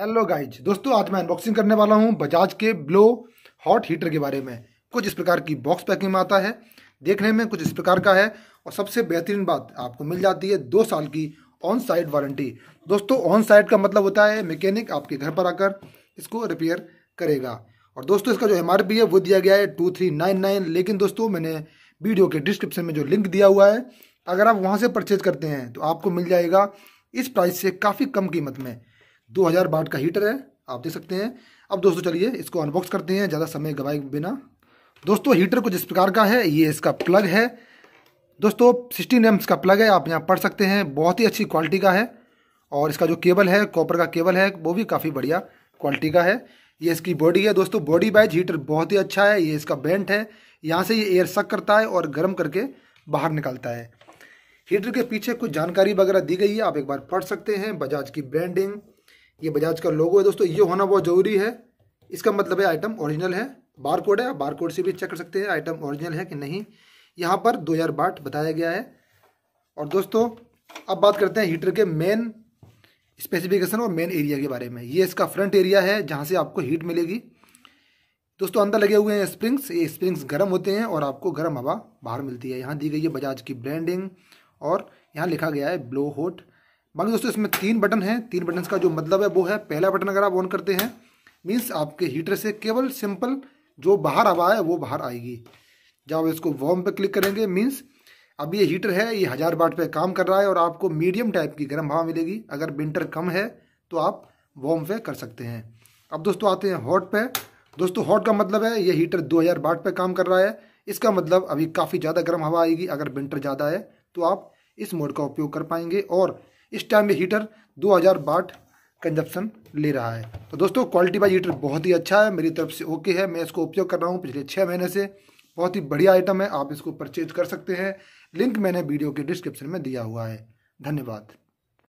hello guys दोस्तों आज मैं अनबॉक्सिंग करने वाला हूँ बजाज के ब्लो हॉट हीटर के बारे में कुछ इस प्रकार की बॉक्स पैकिंग में आता है देखने में कुछ इस प्रकार का है और सबसे बेहतरीन बात आपको मिल जाती है दो साल की ऑन साइड वारंटी दोस्तों ऑन साइड का मतलब होता है मैकेनिक आपके घर पर आकर इसको रिपेयर करेगा और दोस्तों इसका जो एम है वो दिया गया है टू थ्री नाइन नाइन लेकिन दोस्तों मैंने वीडियो के डिस्क्रिप्शन में जो लिंक दिया हुआ है अगर आप वहाँ से परचेज करते हैं तो आपको मिल जाएगा इस प्राइस से काफ़ी कम कीमत में दो हज़ार बाट का हीटर है आप देख सकते हैं अब दोस्तों चलिए इसको अनबॉक्स करते हैं ज़्यादा समय गवाए बिना दोस्तों हीटर कुछ इस प्रकार का है ये इसका प्लग है दोस्तों सिक्सटीन एम्स का प्लग है आप यहाँ पढ़ सकते हैं बहुत ही अच्छी क्वालिटी का है और इसका जो केबल है कॉपर का केबल है वो भी काफ़ी बढ़िया क्वालिटी का है ये इसकी बॉडी है दोस्तों बॉडी वाइज हीटर बहुत ही अच्छा है ये इसका बेंट है यहाँ से ये एयर सक करता है और गर्म करके बाहर निकालता है हीटर के पीछे कुछ जानकारी वगैरह दी गई है आप एक बार पढ़ सकते हैं बजाज की ब्रांडिंग ये बजाज का लोगो है दोस्तों ये होना बहुत ज़रूरी है इसका मतलब है आइटम ओरिजिनल है बार कोड है बार कोड से भी चेक कर सकते हैं आइटम ओरिजिनल है कि नहीं यहाँ पर दो हज़ार बाट बताया गया है और दोस्तों अब बात करते हैं हीटर के मेन स्पेसिफिकेशन और मेन एरिया के बारे में ये इसका फ्रंट एरिया है जहाँ से आपको हीट मिलेगी दोस्तों अंदर लगे हुए हैं स्प्रिंग्स ये स्प्रिंग्स गर्म होते हैं और आपको गर्म हवा बाहर मिलती है यहाँ दी गई है बजाज की ब्रांडिंग और यहाँ लिखा गया है ब्लो होट बाकी दोस्तों इसमें तीन बटन हैं तीन बटन का जो मतलब है वो है पहला बटन अगर आप ऑन करते हैं मीन्स आपके हीटर से केवल सिंपल जो बाहर हवा है वो बाहर आएगी जब आप इसको वॉम पर क्लिक करेंगे मीन्स अब ये हीटर है ये हज़ार बाट पे काम कर रहा है और आपको मीडियम टाइप की गर्म हवा मिलेगी अगर विंटर कम है तो आप वॉम पे कर सकते हैं अब दोस्तों आते हैं हॉट पे दोस्तों हॉट का मतलब है ये हीटर 2000 हज़ार बाट पर काम कर रहा है इसका मतलब अभी काफ़ी ज़्यादा गर्म हवा आएगी अगर विंटर ज़्यादा है तो आप इस मोड का उपयोग कर पाएंगे और इस टाइम ये हीटर दो हज़ार बाट कंजप्शन ले रहा है तो दोस्तों क्वालिटी वाइज हीटर बहुत ही अच्छा है मेरी तरफ से ओके है मैं इसको उपयोग कर रहा हूँ पिछले छः महीने से बहुत ही बढ़िया आइटम है आप इसको परचेज कर सकते हैं लिंक मैंने वीडियो के डिस्क्रिप्शन में दिया हुआ है धन्यवाद